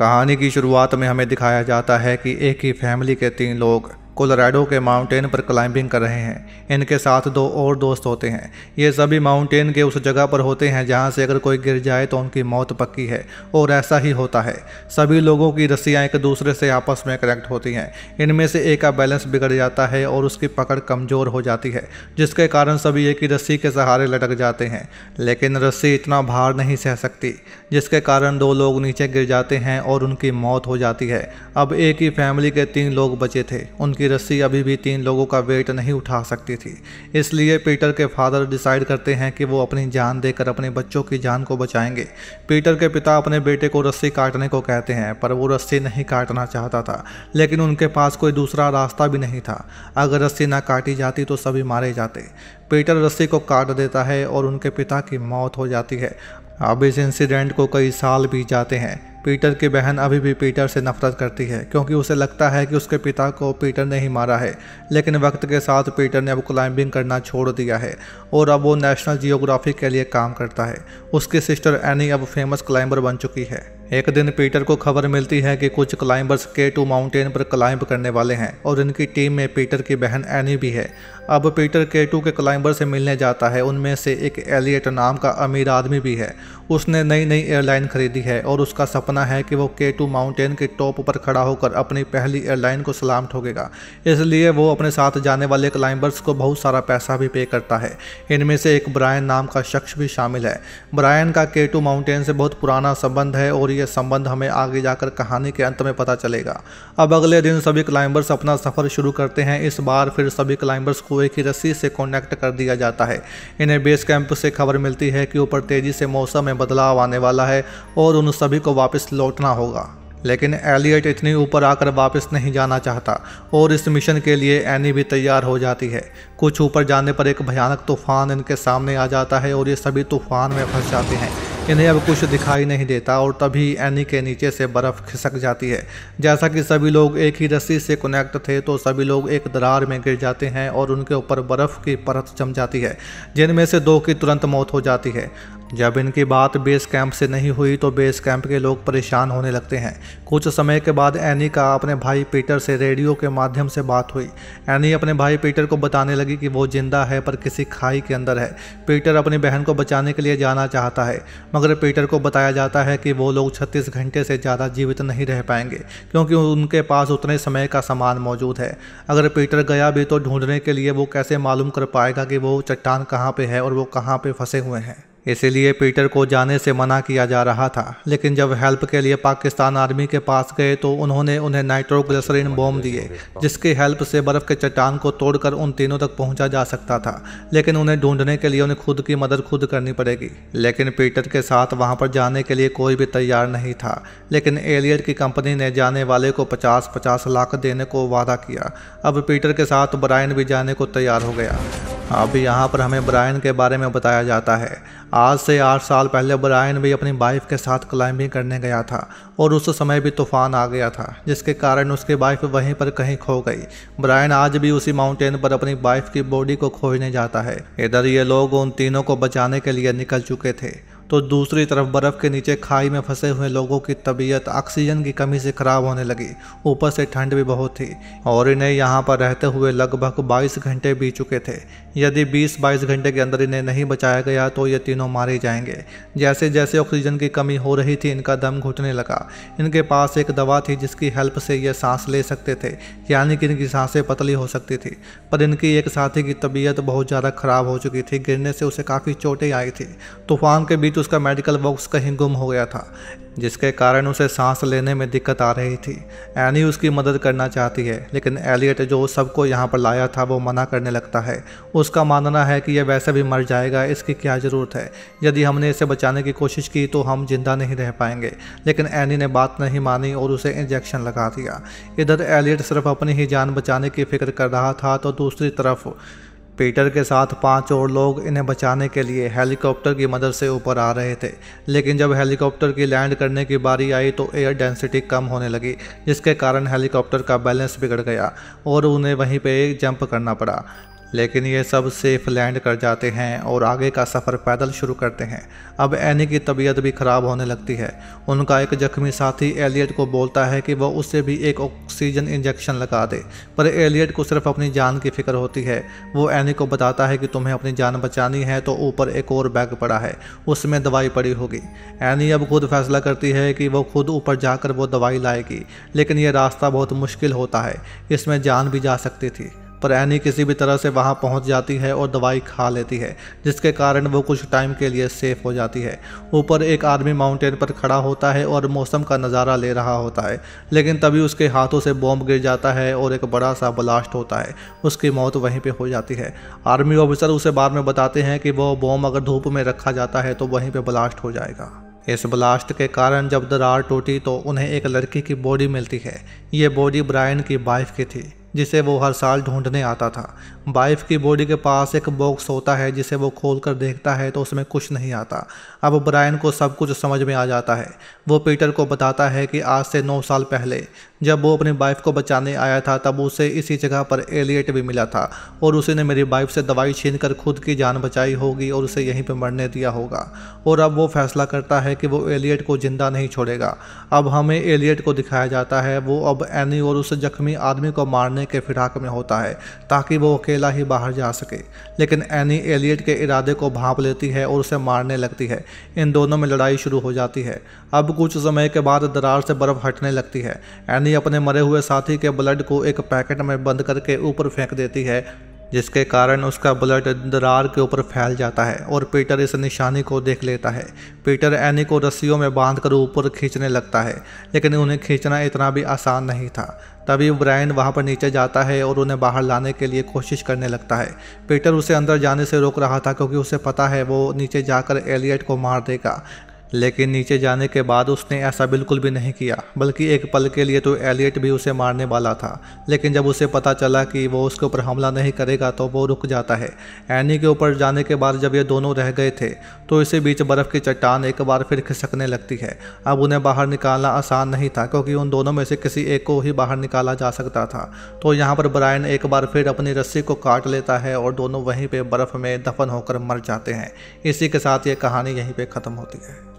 कहानी की शुरुआत में हमें दिखाया जाता है कि एक ही फैमिली के तीन लोग कोलोराडो के माउंटेन पर क्लाइंबिंग कर रहे हैं इनके साथ दो और दोस्त होते हैं ये सभी माउंटेन के उस जगह पर होते हैं जहाँ से अगर कोई गिर जाए तो उनकी मौत पक्की है और ऐसा ही होता है सभी लोगों की रस्सियाँ एक दूसरे से आपस में कनेक्ट होती हैं इनमें से एक का बैलेंस बिगड़ जाता है और उसकी पकड़ कमज़ोर हो जाती है जिसके कारण सभी एक ही रस्सी के सहारे लटक जाते हैं लेकिन रस्सी इतना भार नहीं सह सकती जिसके कारण दो लोग नीचे गिर जाते हैं और उनकी मौत हो जाती है अब एक ही फैमिली के तीन लोग बचे थे उनकी रस्सी अभी भी तीन लोगों का वेट नहीं उठा सकती थी इसलिए पीटर के फादर डिसाइड करते हैं कि वो अपनी जान देकर अपने बच्चों की जान को बचाएंगे पीटर के पिता अपने बेटे को रस्सी काटने को कहते हैं पर वो रस्सी नहीं काटना चाहता था लेकिन उनके पास कोई दूसरा रास्ता भी नहीं था अगर रस्सी ना काटी जाती तो सभी मारे जाते पीटर रस्सी को काट देता है और उनके पिता की मौत हो जाती है अब इस इंसिडेंट को कई साल बीत जाते हैं पीटर की बहन अभी भी पीटर से नफरत करती है क्योंकि उसे लगता है कि उसके पिता को पीटर ने ही मारा है लेकिन वक्त के साथ पीटर ने अब क्लाइंबिंग करना छोड़ दिया है और अब वो नेशनल जियोग्राफी के लिए काम करता है उसकी सिस्टर एनी अब फेमस क्लाइंबर बन चुकी है एक दिन पीटर को खबर मिलती है कि कुछ क्लाइंबर्स के टू माउंटेन पर क्लाइंब करने वाले हैं और इनकी टीम में पीटर की बहन एनी भी है अब पीटर के टू के क्लाइंबर से मिलने जाता है उनमें से एक एलियट नाम का अमीर आदमी भी है उसने नई नई एयरलाइन खरीदी है और उसका सपना है कि वो के टू माउंटेन के टॉप पर खड़ा होकर अपनी पहली एयरलाइन को सलाम ठोकेगा इसलिए वो अपने साथ जाने वाले क्लाइंबर्स को बहुत सारा पैसा भी पे करता है इनमें से एक ब्रायन नाम का शख्स भी शामिल है ब्रायन का के टू माउंटेन से बहुत पुराना संबंध है और यह संबंध हमें आगे जाकर कहानी के अंत में पता चलेगा अब अगले दिन सभी क्लाइंबर्स अपना सफ़र शुरू करते हैं इस बार फिर सभी क्लाइंबर्स कुएं की रस्सी से कॉन्टैक्ट कर दिया जाता है इन्हें बेस कैंप से खबर मिलती है कि ऊपर तेज़ी से मौसम में बदलाव आने वाला है और उन सभी को वापस लौटना होगा लेकिन एलियट इतनी ऊपर आकर वापस नहीं जाना चाहता और इस मिशन के लिए एनी भी तैयार हो जाती है कुछ ऊपर जाने पर एक भयानक तूफान इनके सामने आ जाता है और ये सभी तूफान में फंस जाते हैं इन्हें अब कुछ दिखाई नहीं देता और तभी एनी के नीचे से बर्फ़ खिसक जाती है जैसा कि सभी लोग एक ही रस्सी से कनेक्ट थे तो सभी लोग एक दरार में गिर जाते हैं और उनके ऊपर बर्फ़ की परत जम जाती है जिनमें से दो की तुरंत मौत हो जाती है जब इनकी बात बेस कैंप से नहीं हुई तो बेस कैंप के लोग परेशान होने लगते हैं कुछ समय के बाद एनी का अपने भाई पीटर से रेडियो के माध्यम से बात हुई एनी अपने भाई पीटर को बताने लगी कि वो जिंदा है पर किसी खाई के अंदर है पीटर अपनी बहन को बचाने के लिए जाना चाहता है मगर पीटर को बताया जाता है कि वो लोग छत्तीस घंटे से ज़्यादा जीवित नहीं रह पाएंगे क्योंकि उनके पास उतने समय का सामान मौजूद है अगर पीटर गया भी तो ढूंढने के लिए वो कैसे मालूम कर पाएगा कि वो चट्टान कहाँ पर है और वो कहाँ पर फंसे हुए हैं इसीलिए पीटर को जाने से मना किया जा रहा था लेकिन जब हेल्प के लिए पाकिस्तान आर्मी के पास गए तो उन्होंने उन्हें नाइट्रोग्लिसरीन बॉम्ब दिए जिसकी हेल्प से बर्फ़ के चट्टान को तोड़कर उन तीनों तक पहुंचा जा सकता था लेकिन उन्हें ढूंढने के लिए उन्हें खुद की मदद खुद करनी पड़ेगी लेकिन पीटर के साथ वहाँ पर जाने के लिए कोई भी तैयार नहीं था लेकिन एलियट की कंपनी ने जाने वाले को पचास पचास लाख देने को वादा किया अब पीटर के साथ ब्रायन भी जाने को तैयार हो गया अब यहाँ पर हमें ब्रायन के बारे में बताया जाता है आज से आठ साल पहले ब्रायन भी अपनी वाइफ के साथ क्लाइंबिंग करने गया था और उस समय भी तूफान आ गया था जिसके कारण उसकी वाइफ वहीं पर कहीं खो गई ब्रायन आज भी उसी माउंटेन पर अपनी वाइफ की बॉडी को खोजने जाता है इधर ये लोग उन तीनों को बचाने के लिए निकल चुके थे तो दूसरी तरफ बर्फ़ के नीचे खाई में फंसे हुए लोगों की तबीयत ऑक्सीजन की कमी से ख़राब होने लगी ऊपर से ठंड भी बहुत थी और इन्हें यहाँ पर रहते हुए लगभग 22 घंटे बीत चुके थे यदि 20-22 घंटे के अंदर इन्हें नहीं बचाया गया तो ये तीनों मारे जाएंगे जैसे जैसे ऑक्सीजन की कमी हो रही थी इनका दम घुटने लगा इनके पास एक दवा थी जिसकी हेल्प से ये सांस ले सकते थे यानी कि इनकी सांसें पतली हो सकती थी पर इनकी एक साथी की तबीयत बहुत ज़्यादा ख़राब हो चुकी थी गिरने से उसे काफ़ी चोटें आई थी तूफान के बीच तो उसका मेडिकल बॉक्स कहीं गुम हो गया था जिसके कारण उसे सांस लेने में दिक्कत आ रही थी एनी उसकी मदद करना चाहती है लेकिन एलियट जो सबको यहाँ पर लाया था वो मना करने लगता है उसका मानना है कि यह वैसे भी मर जाएगा इसकी क्या ज़रूरत है यदि हमने इसे बचाने की कोशिश की तो हम जिंदा नहीं रह पाएंगे लेकिन एनी ने बात नहीं मानी और उसे इंजेक्शन लगा दिया इधर एलियट सिर्फ अपनी ही जान बचाने की फिक्र कर रहा था तो दूसरी तरफ पीटर के साथ पांच और लोग इन्हें बचाने के लिए हेलीकॉप्टर की मदद से ऊपर आ रहे थे लेकिन जब हेलीकॉप्टर की लैंड करने की बारी आई तो एयर डेंसिटी कम होने लगी जिसके कारण हेलीकॉप्टर का बैलेंस बिगड़ गया और उन्हें वहीं पर जंप करना पड़ा लेकिन ये सब सेफ लैंड कर जाते हैं और आगे का सफ़र पैदल शुरू करते हैं अब एनी की तबीयत भी ख़राब होने लगती है उनका एक जख्मी साथी एलियट को बोलता है कि वह उससे भी एक ऑक्सीजन इंजेक्शन लगा दे पर एलियट को सिर्फ अपनी जान की फिक्र होती है वो एनी को बताता है कि तुम्हें अपनी जान बचानी है तो ऊपर एक और बैग पड़ा है उसमें दवाई पड़ी होगी एनी अब खुद फैसला करती है कि वो खुद ऊपर जाकर वो दवाई लाएगी लेकिन यह रास्ता बहुत मुश्किल होता है इसमें जान भी जा सकती थी पर एनी किसी भी तरह से वहाँ पहुँच जाती है और दवाई खा लेती है जिसके कारण वो कुछ टाइम के लिए सेफ हो जाती है ऊपर एक आर्मी माउंटेन पर खड़ा होता है और मौसम का नज़ारा ले रहा होता है लेकिन तभी उसके हाथों से बॉम्ब गिर जाता है और एक बड़ा सा ब्लास्ट होता है उसकी मौत वहीं पर हो जाती है आर्मी ऑफिसर उसे बाद में बताते हैं कि वह बॉम्ब अगर धूप में रखा जाता है तो वहीं पर ब्लास्ट हो जाएगा इस ब्लास्ट के कारण जब दरार टूटी तो उन्हें एक लड़की की बॉडी मिलती है ये बॉडी ब्रायन की वाइफ की थी जिसे वो हर साल ढूंढने आता था वाइफ की बॉडी के पास एक बॉक्स होता है जिसे वो खोल कर देखता है तो उसमें कुछ नहीं आता अब ब्रायन को सब कुछ समझ में आ जाता है वो पीटर को बताता है कि आज से नौ साल पहले जब वो अपनी वाइफ को बचाने आया था तब उसे इसी जगह पर एलियट भी मिला था और उसी ने मेरी वाइफ से दवाई छीन कर खुद की जान बचाई होगी और उसे यहीं पर मरने दिया होगा और अब वो फैसला करता है कि वो एलियट को जिंदा नहीं छोड़ेगा अब हमें एलियट को दिखाया जाता है वो अब एनी और उस जख्मी आदमी को मारने के फिराक में होता है ताकि वो अकेला ही बाहर जा सके लेकिन एनी एलियट के इरादे को भाप लेती है और उसे मारने लगती है इन दोनों में लड़ाई शुरू हो जाती है अब कुछ समय के बाद दरार से बर्फ हटने लगती है एनी रागिनी अपने मरे हुए साथी के ब्लड को एक पैकेट में बंद करके ऊपर फेंक देती है जिसके कारण उसका ब्लड दरार के ऊपर फैल जाता है और पीटर इस निशानी को देख लेता है पीटर एनी को रस्सियों में बांधकर ऊपर खींचने लगता है लेकिन उन्हें खींचना इतना भी आसान नहीं था तभी ब्रायन वहां पर नीचे जाता है और उन्हें बाहर लाने के लिए कोशिश करने लगता है पीटर उसे अंदर जाने से रोक रहा था क्योंकि उसे पता है वो नीचे जाकर एलियट को मार देगा लेकिन नीचे जाने के बाद उसने ऐसा बिल्कुल भी नहीं किया बल्कि एक पल के लिए तो एलियट भी उसे मारने वाला था लेकिन जब उसे पता चला कि वो उसके ऊपर हमला नहीं करेगा तो वो रुक जाता है एनी के ऊपर जाने के बाद जब ये दोनों रह गए थे तो इसी बीच बर्फ़ की चट्टान एक बार फिर खिसकने लगती है अब उन्हें बाहर निकालना आसान नहीं था क्योंकि उन दोनों में से किसी एक को ही बाहर निकाला जा सकता था तो यहाँ पर ब्रायन एक बार फिर अपनी रस्सी को काट लेता है और दोनों वहीं पर बर्फ़ में दफन होकर मर जाते हैं इसी के साथ ये कहानी यहीं पर ख़त्म होती है